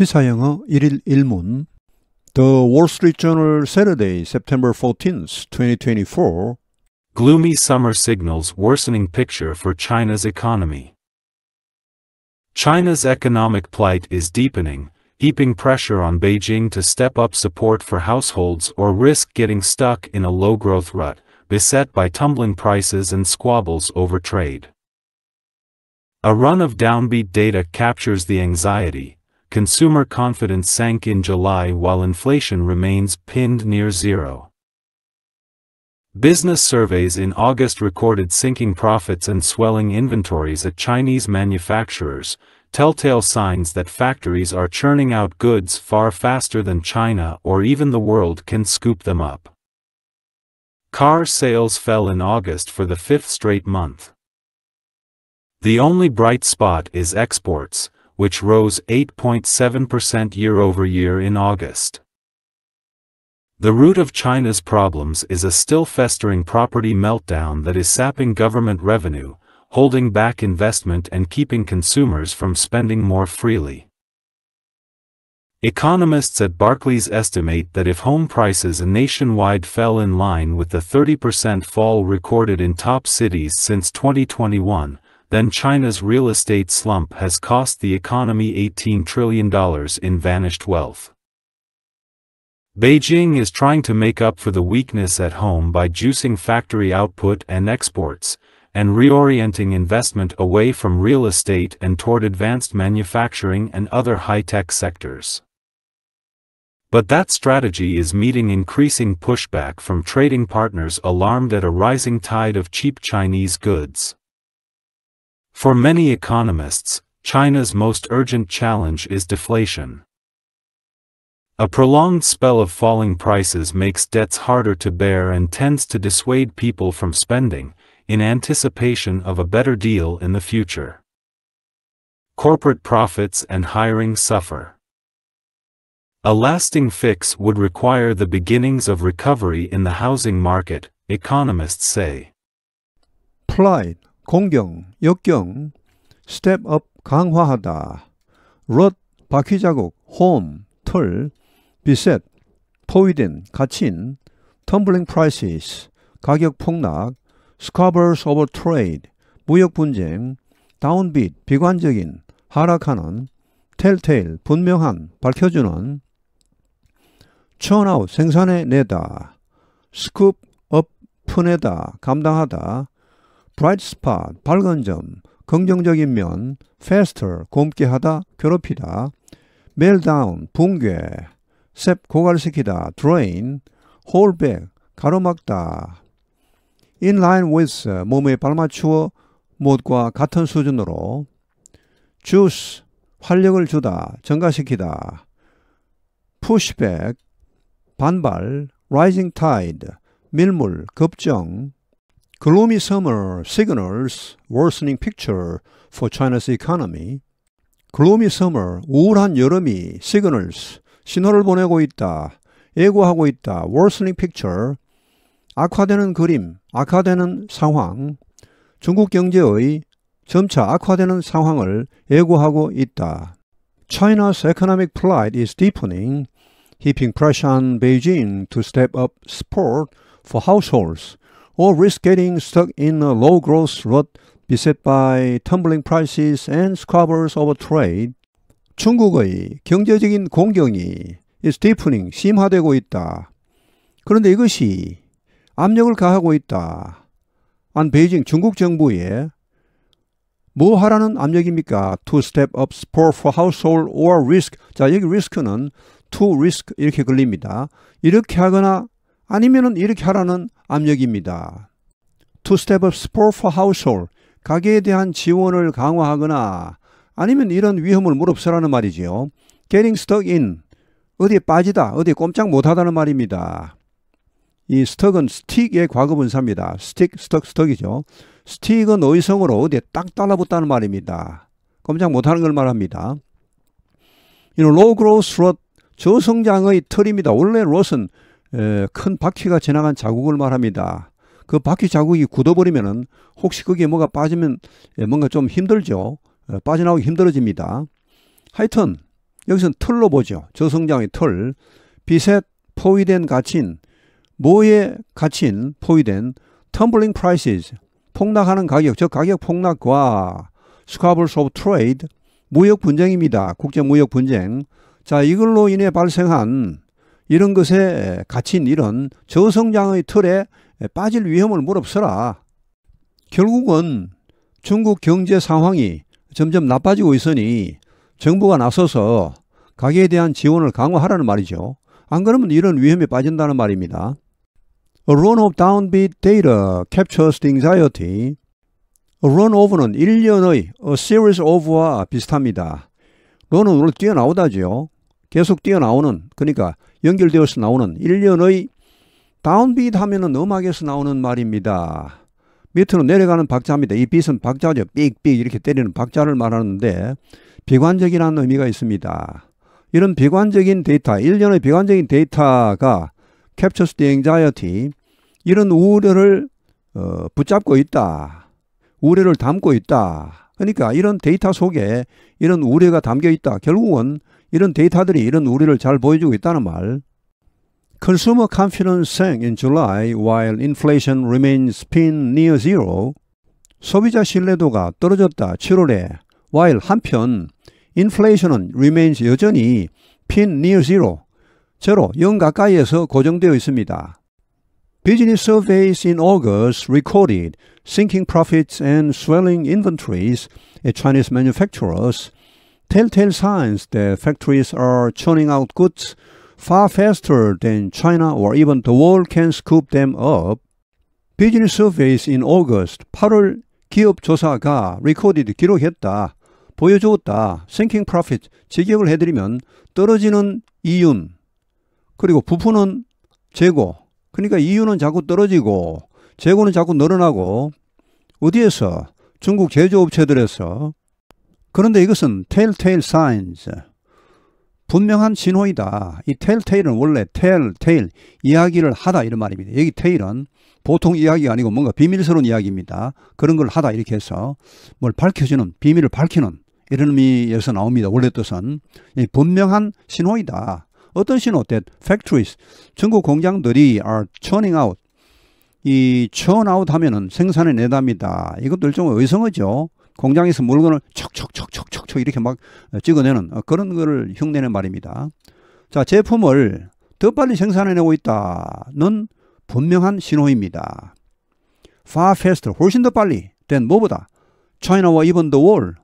시사영어 1일 1문 The Wall Street Journal Saturday, September 14, 2024 Gloomy summer signals worsening picture for China's economy. China's economic plight is deepening, heaping pressure on Beijing to step up support for households or risk getting stuck in a low-growth rut, beset by tumbling prices and squabbles over trade. A run of downbeat data captures the anxiety, consumer confidence sank in July while inflation remains pinned near zero. Business surveys in August recorded sinking profits and swelling inventories at Chinese manufacturers, telltale signs that factories are churning out goods far faster than China or even the world can scoop them up. Car sales fell in August for the fifth straight month. The only bright spot is exports, which rose 8.7% year-over-year in August. The root of China's problems is a still festering property meltdown that is sapping government revenue, holding back investment and keeping consumers from spending more freely. Economists at Barclays estimate that if home prices nationwide fell in line with the 30% fall recorded in top cities since 2021, then China's real estate slump has cost the economy $18 trillion in vanished wealth. Beijing is trying to make up for the weakness at home by juicing factory output and exports, and reorienting investment away from real estate and toward advanced manufacturing and other high-tech sectors. But that strategy is meeting increasing pushback from trading partners alarmed at a rising tide of cheap Chinese goods. For many economists, China's most urgent challenge is deflation. A prolonged spell of falling prices makes debts harder to bear and tends to dissuade people from spending, in anticipation of a better deal in the future. Corporate profits and hiring suffer. A lasting fix would require the beginnings of recovery in the housing market, economists say. Plight. 공경, 역경, 스텝업 강화하다, 롯 바퀴 자국, 홈, 털, 비셋, 포위된, 갇힌, 텀블링 프라이시스, 가격 폭락, 스카버스 오버 트레이드, 무역 분쟁, 다운빛, 비관적인, 하락하는, 텔테일, 분명한, 밝혀주는, 촌아웃, 생산해 내다, 스쿱, 업, 푸내다, 감당하다, bright spot, 밝은 점, 긍정적인 면, faster, 곰게 하다, 괴롭히다, melt down, 붕괴, step, 고갈시키다, drain, hold back, 가로막다, in line with, 몸에 발맞추어 못과 같은 수준으로, juice, 활력을 주다, 증가시키다, pushback, 반발, rising tide, 밀물, 급정, Gloomy summer signals worsening picture for China's economy. Gloomy summer, 우울한 여름이 signals, 신호를 보내고 있다, 예고하고 있다, worsening picture, 악화되는 그림, 악화되는 상황, 중국 경제의 점차 악화되는 상황을 예고하고 있다. China's economic plight is deepening, heaping pressure on Beijing to step up support for households or risk getting stuck in a low growth rut beset by tumbling prices and squabbles over trade. 중국의 경제적인 공경이 is deepening, 심화되고 있다. 그런데 이것이 압력을 가하고 있다. 안 베이징 중국 정부에 뭐 하라는 압력입니까? To step up support for household or risk. 자, 여기 risk는 to risk 이렇게 걸립니다. 이렇게 하거나 아니면은 이렇게 하라는 압력입니다. Two step of support for household. 가계에 대한 지원을 강화하거나 아니면 이런 위험을 무릅쓰라는 말이지요. Getting stuck in. 어디에 빠지다, 어디에 꼼짝 못하다는 말입니다. 이 스톡은 스틱의 과거분사입니다. 스틱, 스톡, 스톡이죠. 스틱은 의성으로 어디에 딱 달라붙다는 말입니다. 꼼짝 못하는 걸 말합니다. 이 로우 그로스 롯 저성장의 틀입니다. 원래 롯은 큰 바퀴가 지나간 자국을 말합니다. 그 바퀴 자국이 굳어버리면은 혹시 거기에 뭐가 빠지면 뭔가 좀 힘들죠. 빠져나오기 힘들어집니다. 하여튼 여기서는 틀로 보죠. 저성장의 털. 빛에 포위된 가치인 모에 가치인 포위된 텀블링 프라이스 폭락하는 가격 즉 가격 폭락과 스카블스 오브 트레이드 무역 분쟁입니다. 국제 무역 분쟁. 자, 이걸로 인해 발생한 이런 것에 갇힌 일은 저성장의 틀에 빠질 위험을 무릅쓰라. 결국은 중국 경제 상황이 점점 나빠지고 있으니 정부가 나서서 가계에 대한 지원을 강화하라는 말이죠. 안 그러면 이런 위험에 빠진다는 말입니다. A run of downbeat data captures the anxiety. A run o v 는 1년의 a series of와 비슷합니다. run은 오늘 뛰어나오다지요. 계속 뛰어나오는 그러니까 연결되어서 나오는 1년의 다운비트 하면은 음악에서 나오는 말입니다. 밑으로 내려가는 박자입니다. 이 빛은 박자죠. 삑삑 이렇게 때리는 박자를 말하는데 비관적이라는 의미가 있습니다. 이런 비관적인 데이터, 일련의 비관적인 데이터가 captures t 이런 우려를 어, 붙잡고 있다. 우려를 담고 있다. 그러니까 이런 데이터 속에 이런 우려가 담겨 있다. 결국은 이런 데이터들이 이런 우려를 잘 보여주고 있다는 말. Consumer confidence sank in July while inflation remains pinned near zero. 소비자 신뢰도가 떨어졌다. 7월에. while 한편 인플레이션은 remains 여전히 pin near zero. 제로 0 가까이에서 고정되어 있습니다. Business surveys in August recorded sinking profits and swelling inventories at Chinese manufacturers, telltale signs that factories are churning out goods far faster than China or even the world can scoop them up. 비즈니스 surveys in August 8월 기업 조사가 리코디드 기록했다. 보여주었다. sinking profit 직역을 해드리면 떨어지는 이윤 그리고 부푸는 재고 그러니까 이윤은 자꾸 떨어지고 재고는 자꾸 늘어나고 어디에서 중국 제조업체들에서 그런데 이것은 텔테일 사인즈 분명한 신호이다. 이 텔테일은 원래 텔테일 이야기를 하다 이런 말입니다. 여기 테일은 보통 이야기가 아니고 뭔가 비밀스러운 이야기입니다. 그런 걸 하다 이렇게 해서 뭘 밝혀주는 비밀을 밝히는 이런 의미에서 나옵니다. 원래 뜻은 분명한 신호이다. 어떤 신호? That factories 중국 공장들이 are churning out 이천아웃 하면은 생산의 내담이다. 이것도 일종의 의성어죠. 공장에서 물건을 척척척척척척 이렇게 막 찍어내는 그런 거를 흉내낸 말입니다. 자, 제품을 더 빨리 생산해내고 있다는 분명한 신호입니다. far faster, 훨씬 더 빨리 된 뭐보다 China와 even the world,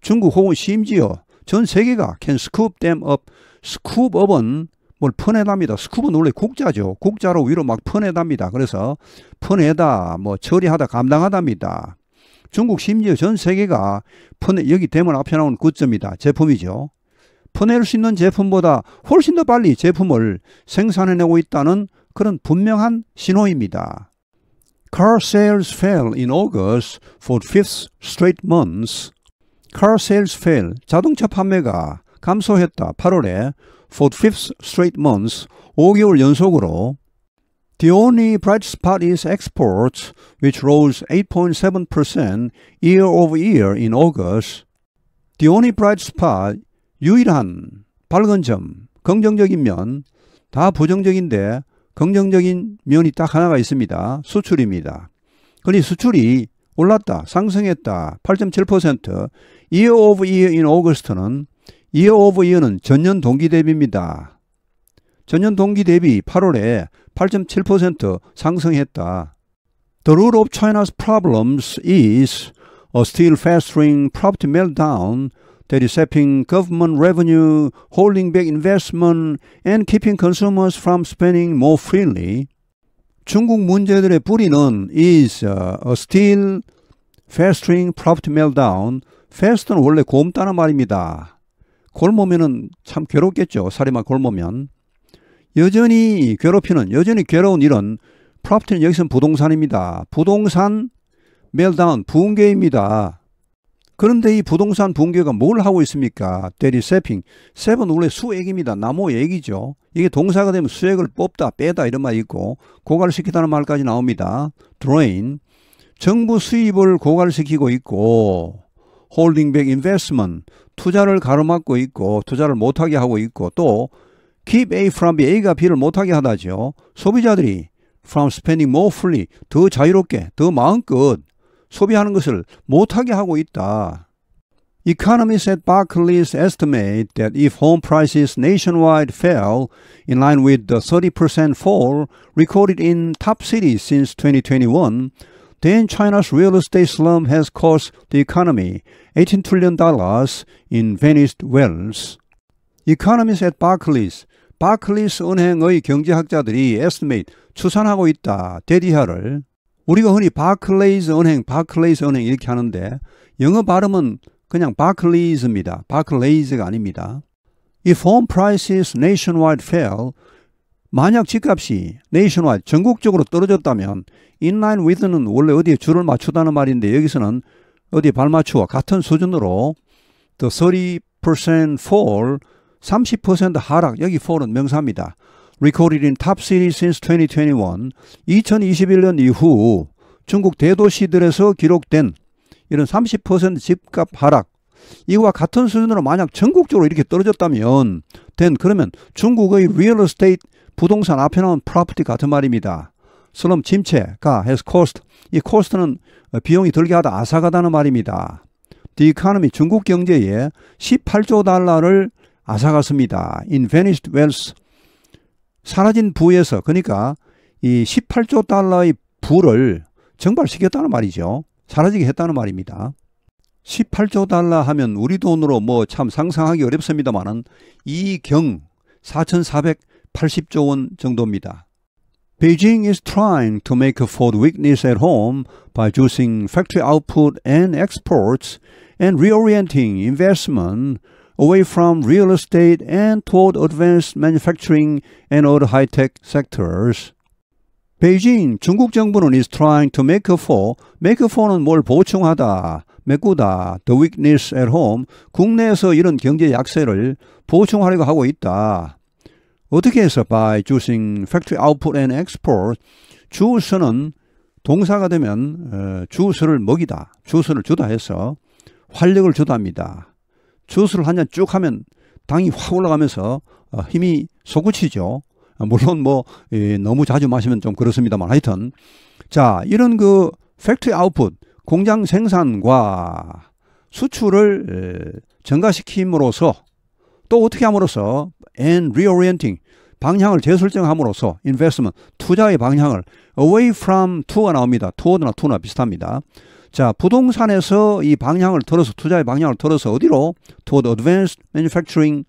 중국 혹은 심지어 전 세계가 can scoop them up. scoop up은 뭘 퍼내답니다. 스쿱은 원래 곡자죠. 곡자로 위로 막 퍼내답니다. 그래서 퍼내다, 뭐 처리하다, 감당하답니다. 중국 심지어 전 세계가 퍼내, 여기 대문 앞에 나온 굿즈입니다. 제품이죠. 퍼낼 수 있는 제품보다 훨씬 더 빨리 제품을 생산해내고 있다는 그런 분명한 신호입니다. Car sales fell in August for fifth straight month. s Car sales fell. 자동차 판매가 감소했다. 8월에 for the fifth straight month 5개월 연속으로 The only bright spot is exports, which rose 8.7% year over year in August. The only bright spot, 유일한, 밝은 점, 긍정적인 면, 다 부정적인데 긍정적인 면이 딱 하나가 있습니다. 수출입니다. 그니 수출이 올랐다, 상승했다, 8.7%, year over year in August는 year over year는 전년 동기 대비입니다. 전년 동기 대비 8월에 8.7% 상승했다. The root of China's problems is a still festering property meltdown that is sapping government revenue, holding back investment, and keeping consumers from spending more freely. 중국 문제들의 뿌리는 is a still festering property meltdown. fest는 원래 곰다는 말입니다. 골모면은 참 괴롭겠죠. 사인마 골모면. 여전히 괴롭히는, 여전히 괴로운 일은 프로퍼티는 여기서는 부동산입니다. 부동산 멜다운 붕괴입니다. 그런데 이 부동산 붕괴가 뭘 하고 있습니까? 데리세핑. 세븐 원래 수액입니다. 나무 액이죠. 이게 동사가 되면 수액을 뽑다, 빼다 이런 말이 있고 고갈시키다는 말까지 나옵니다. 드로 a 정부 수입을 고갈시키고 있고 holding back investment. 투자를 가로막고 있고 투자를 못하게 하고 있고 또 keep A from B, A가 B를 못하게 하다죠. 소비자들이 from spending more freely, 더 자유롭게, 더 마음껏 소비하는 것을 못하게 하고 있다. Economists at Barclays estimate that if home prices nationwide fell in line with the 30% fall recorded in top cities since 2021, then China's real estate slump has cost the economy $18 trillion in vanished wealth. Economists at Barclays, 바클리스 은행의 경제학자들이 estimate, 추산하고 있다, 대리하를. 우리가 흔히 바클레이즈 은행, 바클레이즈 은행 이렇게 하는데 영어 발음은 그냥 바클레이즈입니다. 바클레이즈가 아닙니다. If home prices nationwide fell, 만약 집값이 네이션와 전국적으로 떨어졌다면 인라인 위드는 원래 어디에 줄을 맞추다는 말인데 여기서는 어디 발맞추와 같은 수준으로 the 30% fall 30% 하락 여기 fall은 명사입니다. recorded in top city since 2021 2021년 이후 중국 대도시들에서 기록된 이런 30% 집값 하락 이와 같은 수준으로 만약 전국적으로 이렇게 떨어졌다면 된 그러면 중국의 리얼 에스테이트 부동산 앞에는 나온 프로퍼티 같은 말입니다. 슬럼 침체가 has cost. 이 cost는 비용이 들게 하다 아사가다는 말입니다. The economy 중국 경제에 18조 달러를 아사갔습니다. In vanished wealth 사라진 부에서 그러니까 이 18조 달러의 부를 증발시켰다는 말이죠. 사라지게 했다는 말입니다. 18조 달러 하면 우리 돈으로 뭐 참 상상하기 어렵습니다만은 이 경 4,400 80조 원 정도입니다. Beijing is trying to make up for weakness at home by juicing factory output and exports and reorienting investment away from real estate and toward advanced manufacturing and other high-tech sectors. 베이징 중국 정부는 is trying to make up for, make up for는 뭘 보충하다, 메꾸다, the weakness at home, 국내에서 이런 경제 약세를 보충하려고 하고 있다. 어떻게 해서 by choosing factory output and export 주어서는 동사가 되면 어, 주어를 먹이다, 주어를 주다 해서 활력을 주다합니다 주어를 한 잔 쭉 하면 당이 확 올라가면서 어, 힘이 솟구치죠. 아, 물론 뭐 너무 자주 마시면 좀 그렇습니다만 하여튼 자 이런 그 팩트리 아웃풋 공장 생산과 수출을 증가시킴으로써 또 어떻게 함으로써 and reorienting 방향을 재설정함으로써 investment 투자의 방향을 away from to가 나옵니다. to나 to나 비슷합니다. 자, 부동산에서 이 방향을 틀어서 투자의 방향을 틀어서 어디로 toward advanced manufacturing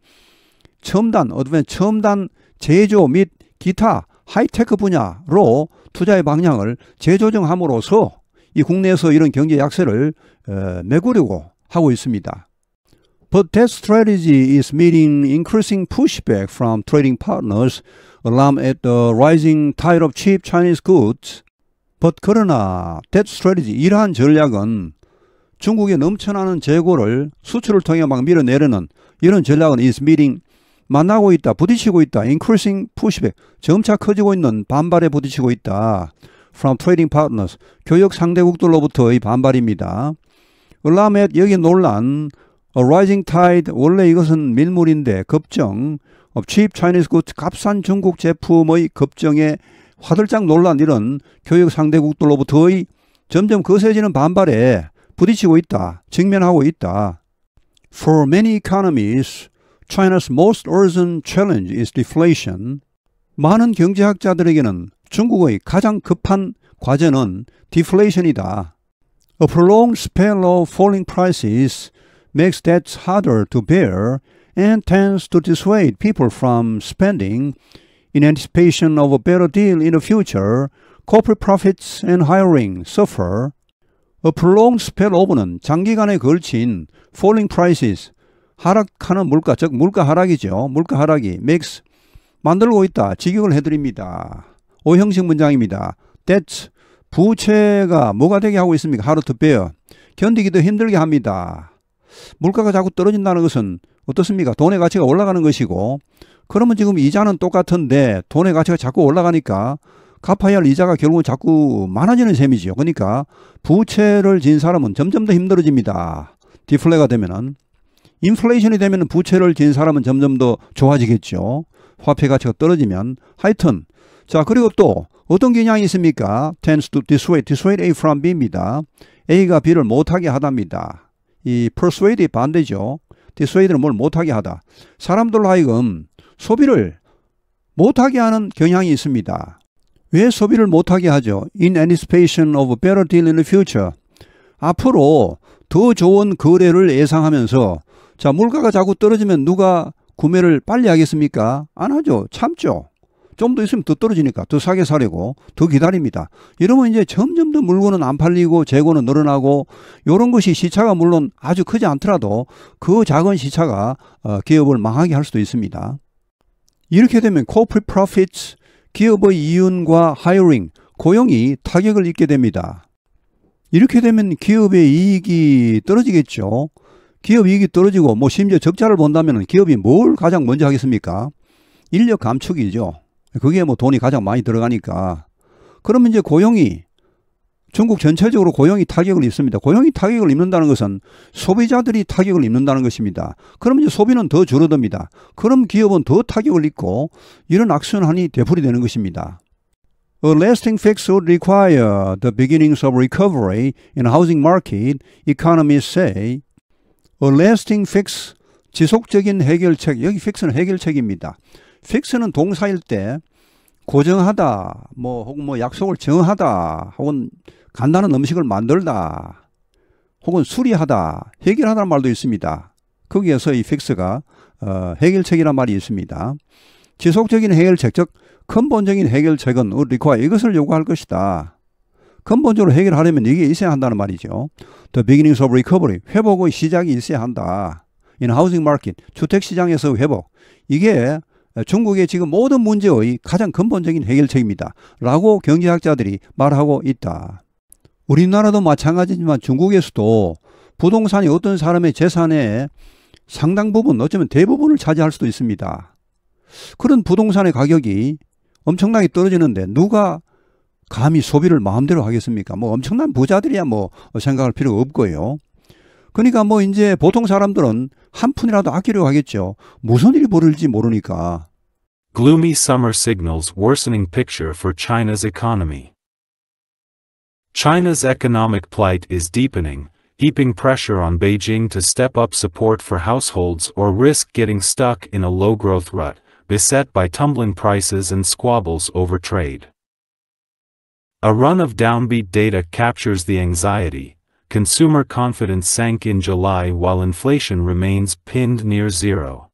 첨단 어드밴 첨단 제조 및 기타 하이테크 분야로 투자의 방향을 재조정함으로써 이 국내에서 이런 경제 약세를 어, 메꾸려고 하고 있습니다. But that strategy is meeting increasing pushback from trading partners alarmed at the rising tide of cheap Chinese goods. But 그러나 that strategy, 이러한 전략은 중국의 넘쳐나는 재고를 수출을 통해 막 밀어내려는 이런 전략은 is meeting 만나고 있다, 부딪히고 있다, increasing pushback, 점차 커지고 있는 반발에 부딪히고 있다. From trading partners, 교역 상대국들로부터의 반발입니다. 을라멧 여기 논란 A rising tide 원래 이것은 밀물인데 급정 취입 차이니스 굿 값싼 중국 제품의 급정에 화들짝 놀란 이런 교육 상대국들로부터의 점점 거세지는 반발에 부딪히고 있다. 직면하고 있다. For many economies, China's most urgent challenge is deflation. 많은 경제학자들에게는 중국의 가장 급한 과제는 디플레이션이다. A prolonged spell of falling prices makes debts harder to bear and tends to dissuade people from spending. In anticipation of a better deal in the future, corporate profits and hiring suffer. A prolonged spell over는 장기간에 걸친 falling prices, 하락하는 물가, 즉 물가 하락이죠. 물가 하락이 makes 만들고 있다. 직역을 해드립니다. 오형식 문장입니다. That's 부채가 뭐가 되게 하고 있습니까? Hard to bear. 견디기도 힘들게 합니다. 물가가 자꾸 떨어진다는 것은 어떻습니까? 돈의 가치가 올라가는 것이고 그러면 지금 이자는 똑같은데 돈의 가치가 자꾸 올라가니까 갚아야 할 이자가 결국은 자꾸 많아지는 셈이죠. 그러니까 부채를 진 사람은 점점 더 힘들어집니다. 디플레가 되면은 인플레이션이 되면 부채를 진 사람은 점점 더 좋아지겠죠. 화폐 가치가 떨어지면 하여튼 자 그리고 또 어떤 경향이 있습니까? tends to dissuade, dissuade A from B입니다. A가 B를 못하게 하답니다. 이 p e r s u a d e 반대죠. dissuade는 뭘 못하게 하다. 사람들로 하여금 소비를 못하게 하는 경향이 있습니다. 왜 소비를 못하게 하죠? In anticipation of a better deal in the future. 앞으로 더 좋은 거래를 예상하면서 자 물가가 자꾸 떨어지면 누가 구매를 빨리 하겠습니까? 안 하죠. 참죠. 좀더 있으면 더 떨어지니까 더 싸게 사려고 더 기다립니다. 이러면 이제 점점 더 물건은 안 팔리고 재고는 늘어나고 이런 것이 시차가 물론 아주 크지 않더라도 그 작은 시차가 어, 기업을 망하게 할 수도 있습니다. 이렇게 되면 corporate profits, 기업의 이윤과 hiring, 고용이 타격을 입게 됩니다. 이렇게 되면 기업의 이익이 떨어지겠죠. 기업 이익이 떨어지고 뭐 심지어 적자를 본다면 기업이 뭘 가장 먼저 하겠습니까? 인력 감축이죠. 그게 뭐 돈이 가장 많이 들어가니까. 그러면 이제 고용이 전국 전체적으로 고용이 타격을 입습니다. 고용이 타격을 입는다는 것은 소비자들이 타격을 입는다는 것입니다. 그러면 이제 소비는 더 줄어듭니다. 그럼 기업은 더 타격을 입고 이런 악순환이 되풀이되는 것입니다. A lasting fix would require the beginnings of recovery in housing market, economists say. A lasting fix, 지속적인 해결책, 여기 fix는 해결책입니다. 픽스는 동사일 때 고정하다, 뭐 혹은 뭐 약속을 정하다, 혹은 간단한 음식을 만들다, 혹은 수리하다, 해결하다는 말도 있습니다. 거기에서 이 픽스가 어, 해결책이란 말이 있습니다. 지속적인 해결책, 즉 근본적인 해결책은 리코아 이것을 요구할 것이다. 근본적으로 해결하려면 이게 있어야 한다는 말이죠. The beginnings of recovery, 회복의 시작이 있어야 한다. In housing market, 주택시장에서 회복. 이게 어, 중국의 지금 모든 문제의 가장 근본적인 해결책입니다. 라고 경제학자들이 말하고 있다. 우리나라도 마찬가지지만 중국에서도 부동산이 어떤 사람의 재산의 상당 부분, 어쩌면 대부분을 차지할 수도 있습니다. 그런 부동산의 가격이 엄청나게 떨어지는데 누가 감히 소비를 마음대로 하겠습니까? 뭐 엄청난 부자들이야 뭐 생각할 필요 없고요. 그러니까 뭐 이제 보통 사람들은 한 푼이라도 아끼려고 하겠죠. 무슨 일이 벌어질지 모르니까. Gloomy summer signals worsening picture for China's economy. China's economic plight is deepening, heaping pressure on Beijing to step up support for households or risk getting stuck in a low-growth rut, beset by tumbling prices and squabbles over trade. A run of downbeat data captures the anxiety. Consumer confidence sank in July while inflation remains pinned near zero.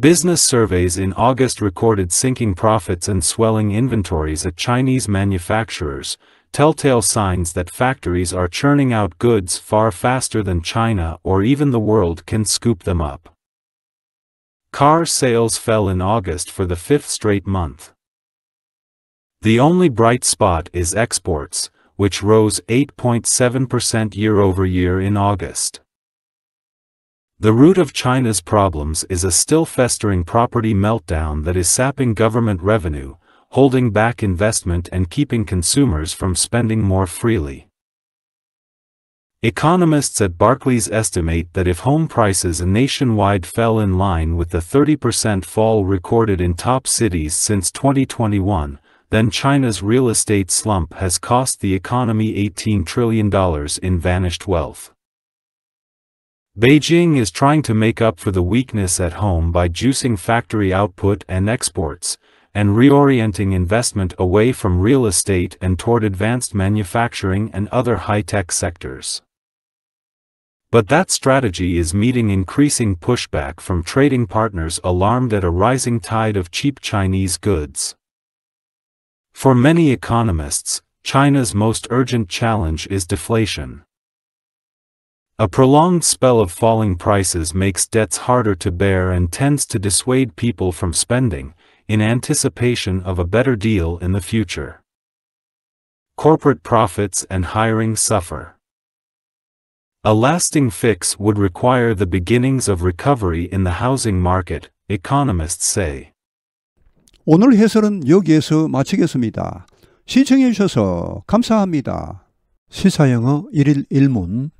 Business surveys in August recorded sinking profits and swelling inventories at Chinese manufacturers, telltale signs that factories are churning out goods far faster than China or even the world can scoop them up. Car sales fell in August for the fifth straight month. The only bright spot is exports, which rose 8.7% year over year in August. The root of China's problems is a still festering property meltdown that is sapping government revenue, holding back investment and keeping consumers from spending more freely. Economists at Barclays estimate that if home prices nationwide fell in line with the 30% fall recorded in top cities since 2021, then China's real estate slump has cost the economy $18 trillion in vanished wealth. Beijing is trying to make up for the weakness at home by juicing factory output and exports, and reorienting investment away from real estate and toward advanced manufacturing and other high-tech sectors. But that strategy is meeting increasing pushback from trading partners alarmed at a rising tide of cheap Chinese goods. For many economists, China's most urgent challenge is deflation. A prolonged spell of falling prices makes debts harder to bear and tends to dissuade people from spending, in anticipation of a better deal in the future. Corporate profits and hiring suffer. A lasting fix would require the beginnings of recovery in the housing market, economists say. 오늘 해설은 여기에서 마치겠습니다. 시청해 주셔서 감사합니다. 시사영어 1일 1문